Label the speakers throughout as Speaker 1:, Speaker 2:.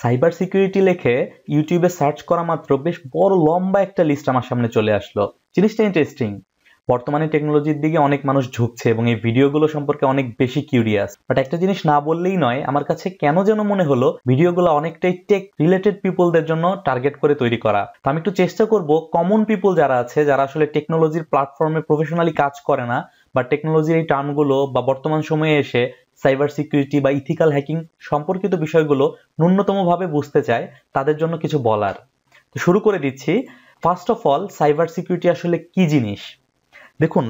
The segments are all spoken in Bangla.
Speaker 1: সাইবার সিকিউরিটি লেখে ইউটিউবে সার্চ করা মাত্র বেশ বড় লম্বা একটা লিস্ট আমার সামনে চলে আসলো জিনিসটা ইন্টারেস্টিং বর্তমানে টেকনোলজির দিকে অনেক মানুষ ঝুঁকছে এবং এই ভিডিওগুলো সম্পর্কে অনেক বেশি কিউরিয়াস বাট একটা জিনিস না বললেই নয় আমার কাছে কেন যেন মনে হলো ভিডিওগুলো অনেকটাই টেক রিলেটেড পিপলদের জন্য টার্গেট করে তৈরি করা তো আমি একটু চেষ্টা করব কমন পিপল যারা আছে যারা আসলে টেকনোলজির প্ল্যাটফর্মে প্রফেশনালি কাজ করে না বা টেকনোলজির এই টার্মগুলো বা বর্তমান সময়ে এসে সাইবার সিকিউরিটি বা ইথিক্যাল হ্যাকিং সম্পর্কিত বিষয়গুলো ন্যূনতমভাবে বুঝতে চায় তাদের জন্য কিছু বলার তো শুরু করে দিচ্ছি first of all cyber security আসলে কি জিনিস দেখুন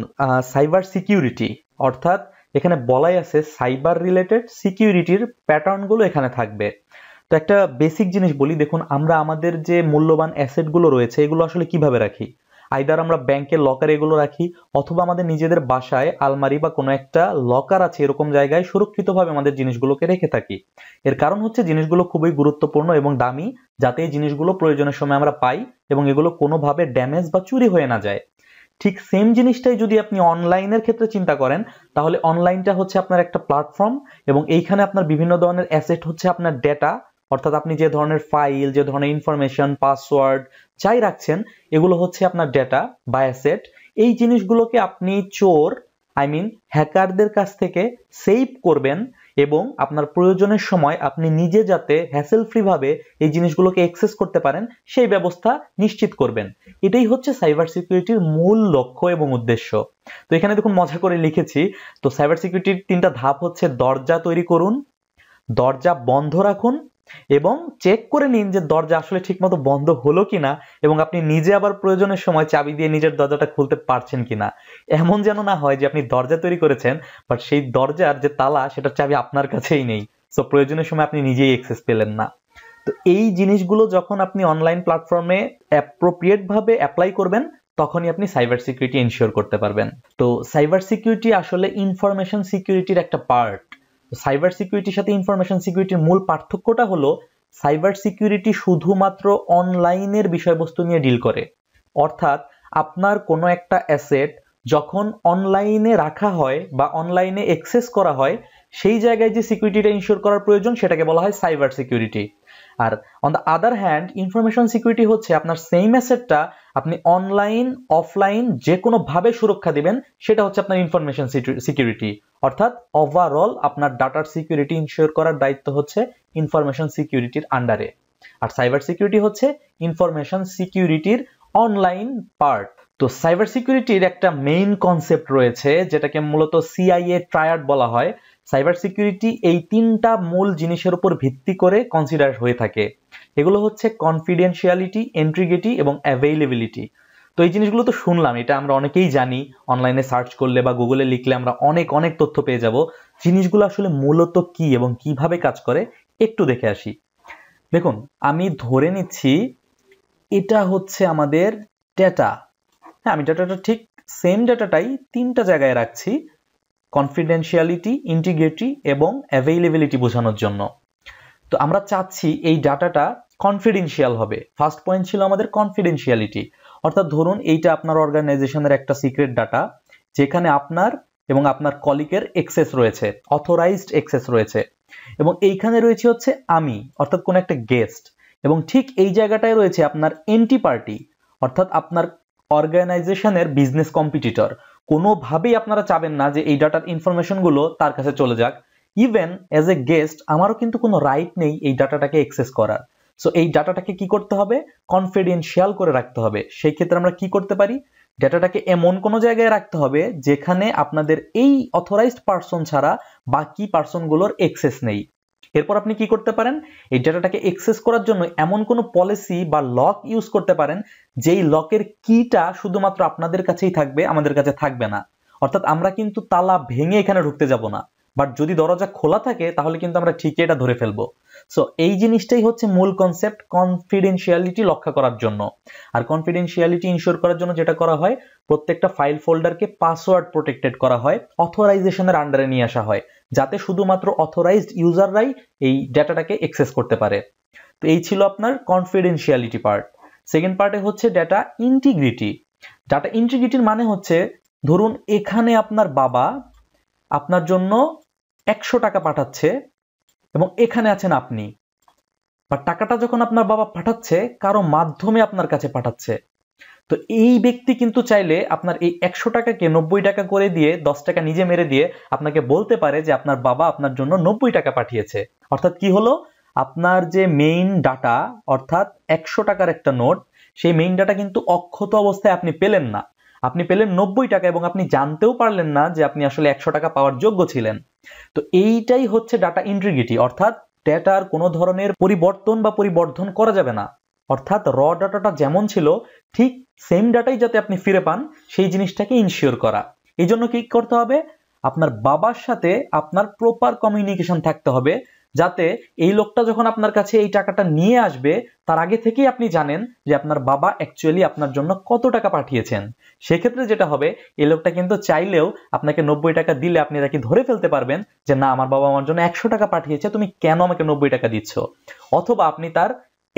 Speaker 1: সাইবার সিকিউরিটি অর্থাৎ এখানে বলাই আছে সাইবার রিলেটেড সিকিউরিটির প্যাটার্নগুলো এখানে থাকবে তো একটা বেসিক জিনিস বলি দেখুন আমরা আমাদের যে মূল্যবান অ্যাসেটগুলো রয়েছে এগুলো আসলে কিভাবে রাখি আইদার আমরা ব্যাংকের লকার এগুলো রাখি অথবা আমাদের নিজেদের বাসায় আলমারি বা কোনো একটা লকার আছে এরকম জায়গায় সুরক্ষিতভাবে আমাদের জিনিসগুলোকে রেখে থাকি এর কারণ হচ্ছে জিনিসগুলো খুবই গুরুত্বপূর্ণ এবং দামি যাতে এই জিনিসগুলো প্রয়োজনের সময় আমরা পাই এবং এগুলো কোনোভাবে ড্যামেজ বা চুরি হয়ে না যায় ঠিক সেম জিনিসটাই যদি আপনি অনলাইনের ক্ষেত্রে চিন্তা করেন তাহলে অনলাইনটা হচ্ছে আপনার একটা প্ল্যাটফর্ম এবং এইখানে আপনার বিভিন্ন ধরনের অ্যাসেট হচ্ছে আপনার ডেটা অর্থাৎ আপনি যে ধরনের ফাইল যে ধরনের ইনফরমেশন পাসওয়ার্ড যাই রাখছেন এগুলো হচ্ছে আপনার ডেটা বা এই জিনিসগুলোকে আপনি চোর আই মিন হ্যাকারদের কাছ থেকে সেভ করবেন এবং আপনার প্রয়োজনের সময় আপনি নিজে যাতে হ্যাসেল ফ্রিভাবে এই জিনিসগুলোকে অ্যাক্সেস করতে পারেন সেই ব্যবস্থা নিশ্চিত করবেন এটাই হচ্ছে সাইবার সিকিউরিটির মূল লক্ষ্য এবং উদ্দেশ্য তো এখানে দেখুন মজা করে লিখেছি তো সাইবার সিকিউরিটির তিনটা ধাপ হচ্ছে দরজা তৈরি করুন দরজা বন্ধ রাখুন এবং চেক করে নিন যে দরজা আসলে ঠিকমতো বন্ধ হলো কিনা এবং আপনি নিজে আবার প্রয়োজনের সময় চাবি দিয়ে নিজের দরজাটা খুলতে পারছেন কিনা এমন যেন না হয় যে আপনি দরজা তৈরি করেছেন বাট সেই দরজার যে তালা সেটার চাবি আপনার কাছেই নেই সো প্রয়োজনের সময় আপনি নিজেই অ্যাক্সেস পেলেন না তো এই জিনিসগুলো যখন আপনি অনলাইন প্ল্যাটফর্মে অ্যাপ্রোপ্রিয়েট ভাবে অ্যাপ্লাই করবেন তখনই আপনি সাইবার সিকিউরিটি এনশিওর করতে পারবেন তো সাইবার সিকিউরিটি আসলে ইনফরমেশন সিকিউরিটির একটা পার্ট সাইবার সিকিউরিটির সাথে ইনফরমেশন সিকিউরিটির মূল পার্থক্যটা হলো সাইবার সিকিউরিটি শুধুমাত্র অনলাইনের বিষয়বস্তু নিয়ে ডিল করে অর্থাৎ আপনার কোনো একটা অ্যাসেট যখন অনলাইনে রাখা হয় বা অনলাইনে অ্যাক্সেস করা হয় সেই জায়গায় যে সিকিউরিটিটা ইনশিওর করার প্রয়োজন সেটাকে বলা হয় সাইবার সিকিউরিটি আর on the other hand information security হচ্ছে আপনার সেম অ্যাসেটটা আপনি অনলাইন অফলাইন যে কোনোভাবে সুরক্ষা দিবেন সেটা হচ্ছে আপনার ইনফরমেশন সিকিউরিটি অর্থাৎ ওভারঅল আপনার ডাটার সিকিউরিটি ইনশিওর করার দায়িত্ব হচ্ছে ইনফরমেশন সিকিউরিটির আন্ডারে আর সাইবার সিকিউরিটি হচ্ছে ইনফরমেশন সিকিউরিটির অনলাইন পার্ট তো সাইবার সিকিউরিটির একটা মেইন কনসেপ্ট রয়েছে যেটাকে মূলত সিআইএ ট্রায়াড বলা হয় সাইবার সিকিউরিটি এই তিনটা মূল জিনিসের উপর ভিত্তি করে কনসিডার হয়ে থাকে এগুলো হচ্ছে কনফিডেন্সিয়ালিটি এন্ট্রিগেটি এবং অ্যাভেইলেবিলিটি তো এই জিনিসগুলো তো শুনলাম এটা আমরা অনেকেই জানি অনলাইনে সার্চ করলে বা গুগলে লিখলে আমরা অনেক অনেক তথ্য পেয়ে যাব জিনিসগুলো আসলে মূলত কি এবং কিভাবে কাজ করে একটু দেখে আসি দেখুন আমি ধরে নিচ্ছি এটা হচ্ছে আমাদের ডেটা হ্যাঁ আমি ডেটাটা ঠিক সেম ডেটাটাই তিনটা জায়গায় রাখছি কনফিডেন্সিয়ালিটি ইন্টিগ্রিটি এবং অ্যাভেইলেবিলিটি বোঝানোর জন্য তো আমরা চাচ্ছি এই ডাটাটা কনফিডেন্সিয়াল হবে ফার্স্ট পয়েন্ট ছিল আমাদের কনফিডেন্সিয়ালিটি অর্থাৎ ধরুন এইটা আপনার অর্গানাইজেশনের একটা সিক্রেট ডাটা যেখানে আপনার এবং আপনার কলিকের এক্সেস রয়েছে অথরাইজড এক্সেস রয়েছে এবং এইখানে রয়েছে হচ্ছে আমি অর্থাৎ কোনো একটা গেস্ট এবং ঠিক এই জায়গাটায় রয়েছে আপনার এন্টি পার্টি অর্থাৎ আপনার অর্গানাইজেশনের বিজনেস কম্পিটিটর কোনোভাবেই আপনারা চাবেন না যে এই ডাটার ইনফরমেশনগুলো তার কাছে চলে যাক ইভেন অ্যাজ এ গেস্ট আমারও কিন্তু কোনো রাইট নেই এই ডাটাটাকে এক্সেস করার সো এই ডাটাটাকে কি করতে হবে কনফিডেন্সিয়াল করে রাখতে হবে সেই ক্ষেত্রে আমরা কি করতে পারি ডাটাটাকে এমন কোনো জায়গায় রাখতে হবে যেখানে আপনাদের এই অথরাইজড পার্সন ছাড়া বাকি পার্সনগুলোর এক্সেস নেই এরপর আপনি কি করতে পারেন এই ডেটাটাকে এক্সেস করার জন্য এমন কোনো পলিসি বা লক ইউজ করতে পারেন যেই লকের কিটা শুধুমাত্র আপনাদের কাছেই থাকবে আমাদের কাছে থাকবে না অর্থাৎ আমরা কিন্তু তালা ভেঙে এখানে ঢুকতে যাব না বাট যদি দরজা খোলা থাকে তাহলে কিন্তু আমরা ঠিকই এটা ধরে ফেলবো সো এই জিনিসটাই হচ্ছে মূল কনসেপ্ট কনফিডেন্সিয়ালিটি লক্ষ্য করার জন্য আর কনফিডেন্সিয়ালিটি ইনশিওর করার জন্য যেটা করা হয় প্রত্যেকটা ফাইল ফোল্ডারকে পাসওয়ার্ড প্রোটেক্টেড করা হয় অথরাইজেশনের আন্ডারে নিয়ে আসা হয় যাতে শুধুমাত্র অথরাইজড ইউজাররাই এই ডেটাটাকে অ্যাক্সেস করতে পারে তো এই ছিল আপনার কনফিডেন্সিয়ালিটি পার্ট সেকেন্ড পার্টে হচ্ছে ডেটা ইন্টিগ্রিটি ডাটা ইন্টিগ্রিটির মানে হচ্ছে ধরুন এখানে আপনার বাবা আপনার জন্য একশো টাকা পাঠাচ্ছে এবং এখানে আছেন আপনি বা টাকাটা যখন আপনার বাবা পাঠাচ্ছে কারো মাধ্যমে আপনার কাছে পাঠাচ্ছে তো এই ব্যক্তি কিন্তু চাইলে আপনার এই একশো টাকাকে নব্বই টাকা করে দিয়ে দশ টাকা নিজে মেরে দিয়ে আপনাকে বলতে পারে যে আপনার বাবা আপনার জন্য নব্বই টাকা পাঠিয়েছে অর্থাৎ কি হলো আপনার যে মেইন ডাটা অর্থাৎ একশো টাকার একটা নোট সেই মেইন ডাটা কিন্তু অক্ষত অবস্থায় আপনি পেলেন না আপনি পেলেন নব্বই টাকা এবং আপনি জানতেও পারলেন না যে আপনি আসলে একশো টাকা পাওয়ার যোগ্য ছিলেন তো এইটাই হচ্ছে ডাটা ইন্ট্রিগিটি অর্থাৎ ডেটার কোনো ধরনের পরিবর্তন বা পরিবর্ধন করা যাবে না অর্থাৎ র ডাটাটা যেমন ছিল ঠিক সেম ডাটাই যাতে আপনি ফিরে পান সেই জিনিসটাকে ইনশিওর করা এই জন্য কি করতে হবে আপনার বাবার সাথে আপনার প্রপার কমিউনিকেশন থাকতে হবে যাতে এই লোকটা যখন আপনার কাছে এই টাকাটা নিয়ে আসবে তার আগে থেকেই আপনি জানেন যে আপনার বাবা অ্যাকচুয়ালি আপনার জন্য কত টাকা পাঠিয়েছেন সেক্ষেত্রে যেটা হবে এই লোকটা কিন্তু চাইলেও আপনাকে নব্বই টাকা দিলে আপনি তাকে ধরে ফেলতে পারবেন যে না আমার বাবা আমার জন্য একশো টাকা পাঠিয়েছে তুমি কেন আমাকে নব্বই টাকা দিচ্ছ অথবা আপনি তার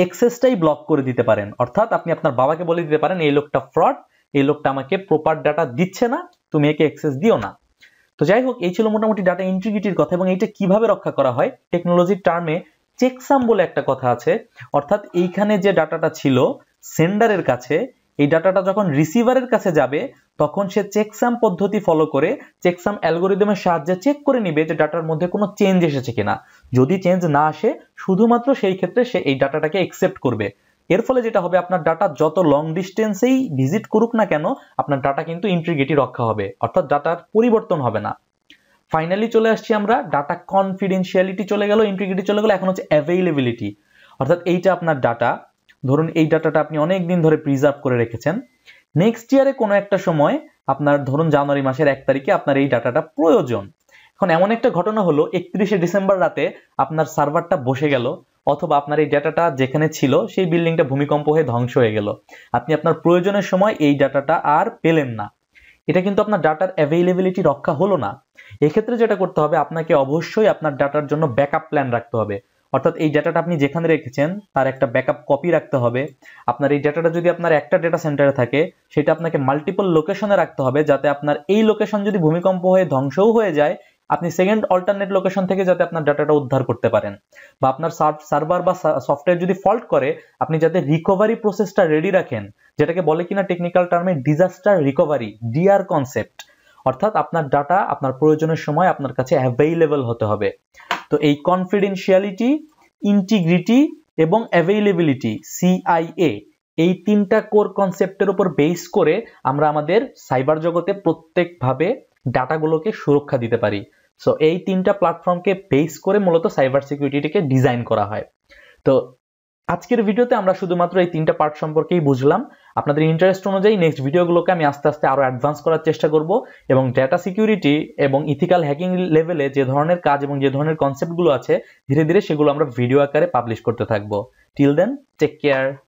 Speaker 1: এক্সেসটাই ব্লক করে দিতে পারেন অর্থাৎ আপনি আপনার বাবাকে বলে দিতে পারেন এই লোকটা ফ্রড এই লোকটা আমাকে প্রপার ডাটা দিচ্ছে না তুমি একে এক্সেস দিও না তো যাই হোক এই ছিল মোটামুটি ডাটা ইন্টিগ্রিটির কথা এবং এইটা কিভাবে রক্ষা করা হয় টেকনোলজির টার্মে চেকসাম বলে একটা কথা আছে অর্থাৎ এইখানে যে ডাটাটা ছিল সেন্ডারের কাছে এই ডাটাটা যখন রিসিভারের কাছে যাবে তখন সে চেকসাম পদ্ধতি ফলো করে চেকসাম অ্যালগোরিদমের সাহায্যে চেক করে নিবে যে ডাটার মধ্যে কোনো চেঞ্জ এসেছে কিনা যদি চেঞ্জ না আসে শুধুমাত্র সেই ক্ষেত্রে সে এই ডাটাটাকে একসেপ্ট করবে এর ফলে যেটা হবে আপনার ডাটা যত লং ডিস্টেন্সেই ভিজিট করুক না কেন আপনার ডাটা কিন্তু ইন্ট্রিগেটি রক্ষা হবে অর্থাৎ ডাটার পরিবর্তন হবে না ফাইনালি চলে আসছি আমরা ডাটা কনফিডেন্সিয়ালিটি চলে গেল ইন্ট্রিগেটি চলে গেল এখন হচ্ছে অ্যাভেইলেবিলিটি অর্থাৎ এইটা আপনার ডাটা ধরুন এই ডাটাটা আপনি অনেক দিন ধরে প্রিজার্ভ করে রেখেছেন নেক্সট ইয়ারে কোনো একটা সময় আপনার ধরুন জানুয়ারি মাসের এক তারিখে আপনার এই ডাটাটা প্রয়োজন এখন এমন একটা ঘটনা হলো একত্রিশে ডিসেম্বর রাতে আপনার সার্ভারটা বসে গেল অথবা আপনার এই ডাটাটা যেখানে ছিল সেই বিল্ডিংটা ভূমিকম্প হয়ে ধ্বংস হয়ে গেল আপনি আপনার প্রয়োজনের সময় এই ডাটাটা আর পেলেন না এটা কিন্তু আপনার ডাটার অ্যাভেইলেবিলিটি রক্ষা হলো না এক্ষেত্রে যেটা করতে হবে আপনাকে অবশ্যই আপনার ডাটার জন্য ব্যাকআপ প্ল্যান রাখতে হবে অর্থাৎ এই ডেটাটা আপনি যেখানে রেখেছেন তার একটা ব্যাকআপ কপি রাখতে হবে আপনার এই ডেটাটা যদি আপনার একটা ডেটা সেন্টারে থাকে সেটা আপনাকে মাল্টিপল লোকেশনে রাখতে হবে যাতে আপনার এই লোকেশন যদি ভূমিকম্প হয়ে ধ্বংসও হয়ে যায় আপনি সেকেন্ড অল্টারনেট লোকেশন থেকে যাতে আপনার ডাটাটা উদ্ধার করতে পারেন বা আপনার সার্ভার বা সফটওয়্যার যদি ফল্ট করে আপনি যাতে রিকভারি প্রসেসটা রেডি রাখেন যেটাকে বলে কিনা টেকনিক্যাল টার্মে ডিজাস্টার রিকভারি ডিআর কনসেপ্ট অর্থাৎ আপনার ডাটা আপনার প্রয়োজনের সময় আপনার কাছে অ্যাভেইলেবল হতে হবে তো এই কনফিডেন্সিয়ালিটি ইন্টিগ্রিটি এবং অ্যাভেইলেবিলিটি সিআইএ এই তিনটা কোর কনসেপ্টের উপর বেস করে আমরা আমাদের সাইবার জগতে প্রত্যেকভাবে ডাটাগুলোকে সুরক্ষা দিতে পারি সো এই তিনটা প্ল্যাটফর্মকে বেস করে মূলত সাইবার সিকিউরিটিকে ডিজাইন করা হয় তো আজকের ভিডিওতে আমরা শুধুমাত্র এই তিনটা পার্ট সম্পর্কেই বুঝলাম আপনাদের ইন্টারেস্ট অনুযায়ী নেক্সট ভিডিওগুলোকে আমি আস্তে আস্তে আরও অ্যাডভান্স করার চেষ্টা করব এবং ডেটা সিকিউরিটি এবং ইথিক্যাল হ্যাকিং লেভেলে যে ধরনের কাজ এবং যে ধরনের কনসেপ্টগুলো আছে ধীরে ধীরে সেগুলো আমরা ভিডিও আকারে পাবলিশ করতে থাকবো টিল দেন টেক কেয়ার